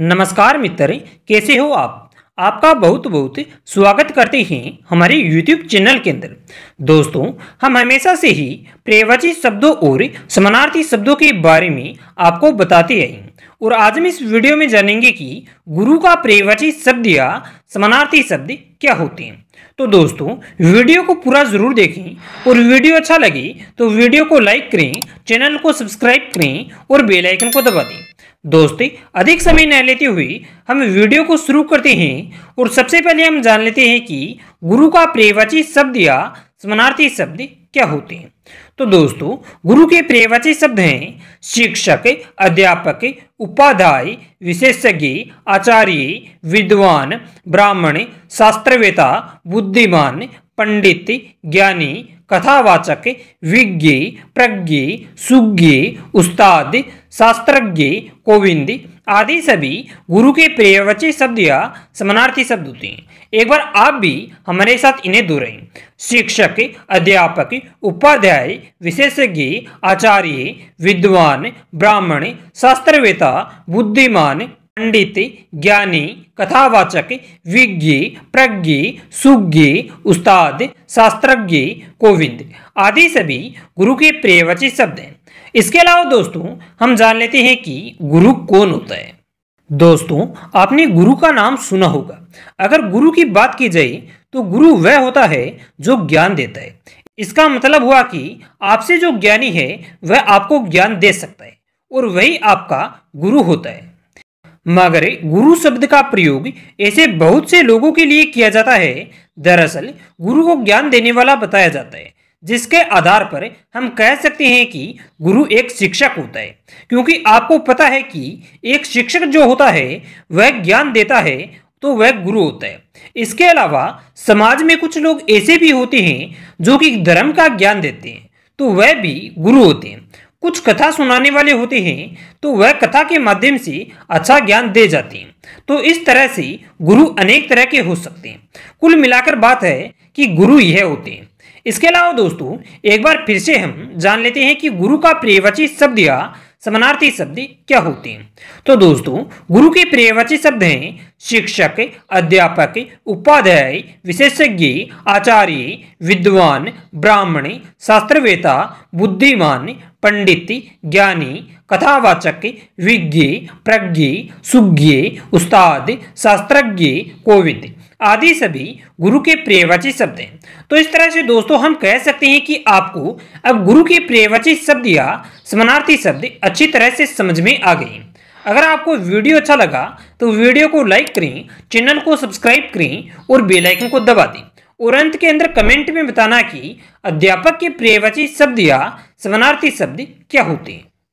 नमस्कार मित्र कैसे हो आप आपका बहुत बहुत स्वागत करते हैं हमारे YouTube चैनल के अंदर दोस्तों हम हमेशा से ही प्रेवाची शब्दों और समानार्थी शब्दों के बारे में आपको बताते आए और आज हम इस वीडियो में जानेंगे कि गुरु का प्रेवाची शब्द या समानार्थी शब्द क्या होते हैं तो दोस्तों वीडियो को पूरा जरूर देखें और वीडियो अच्छा लगे तो वीडियो को लाइक करें चैनल को सब्सक्राइब करें और बेलाइकन को दबा दें दोस्ती अधिक समय न लेते हुए हम वीडियो को शुरू करते हैं और सबसे पहले हम जान लेते हैं कि गुरु का प्रेवाची शब्द या समानार्थी शब्द क्या होते हैं तो दोस्तों गुरु के प्रेवाची शब्द हैं शिक्षक अध्यापक उपाध्याय विशेषज्ञ आचार्य विद्वान ब्राह्मण शास्त्रवेता बुद्धिमान पंडित ज्ञानी कथावाचक विज्ञ प्रज्ञ सुज्ञ उस्ताद शास्त्रज्ञ कोविंद आदि सभी गुरु के प्रियवची शब्द या समानार्थी शब्द होते हैं एक बार आप भी हमारे साथ इन्हें दोहराएं शिक्षक अध्यापक उपाध्याय विशेषज्ञ आचार्य विद्वान ब्राह्मण शास्त्रवेता बुद्धिमान पंडित ज्ञानी कथावाचक विज्ञी प्रज्ञी सुज्ञी उस्ताद शास्त्रज्ञ कोविंद आदि सभी गुरु के प्रियवाचित शब्द हैं इसके अलावा दोस्तों हम जान लेते हैं कि गुरु कौन होता है दोस्तों आपने गुरु का नाम सुना होगा अगर गुरु की बात की जाए तो गुरु वह होता है जो ज्ञान देता है इसका मतलब हुआ कि आपसे जो ज्ञानी है वह आपको ज्ञान दे सकता है और वही आपका गुरु होता है मगर गुरु शब्द का प्रयोग ऐसे बहुत से लोगों के लिए किया जाता है दरअसल गुरु को ज्ञान देने वाला बताया जाता है जिसके आधार पर हम कह सकते हैं कि गुरु एक शिक्षक होता है क्योंकि आपको पता है कि एक शिक्षक जो होता है वह ज्ञान देता है तो वह गुरु होता है इसके अलावा समाज में कुछ लोग ऐसे भी होते हैं जो कि धर्म का ज्ञान देते हैं तो वह भी गुरु होते हैं कुछ कथा सुनाने वाले होते हैं तो वह कथा के माध्यम से अच्छा ज्ञान दे जाते हैं तो इस तरह से गुरु अनेक तरह के हो सकते हैं कुल मिलाकर बात है कि गुरु यह होते हैं इसके अलावा दोस्तों एक बार फिर से हम जान लेते हैं कि गुरु का प्रियवची शब्द या समानार्थी शब्द क्या होते हैं तो दोस्तों गुरु के प्रियवची शब्द हैं शिक्षक अध्यापक उपाध्याय विशेषज्ञ आचार्य विद्वान ब्राह्मण शास्त्रवेता बुद्धिमान पंडित ज्ञानी कथावाचक विज्ञ प्रज्ञ सुज्ञ उस्ताद शास्त्रज्ञ कोविद आदि सभी गुरु के प्रियवाची शब्द हैं तो इस तरह से दोस्तों हम कह सकते हैं कि आपको अब गुरु के प्रियवाची शब्द या समानार्थी शब्द अच्छी तरह से समझ में आ गए अगर आपको वीडियो अच्छा लगा तो वीडियो को लाइक करें चैनल को सब्सक्राइब करें और बेल आइकन को दबा दें और अंत के अंदर कमेंट में बताना कि अध्यापक के प्रियवची शब्द या समानार्थी शब्द क्या होते हैं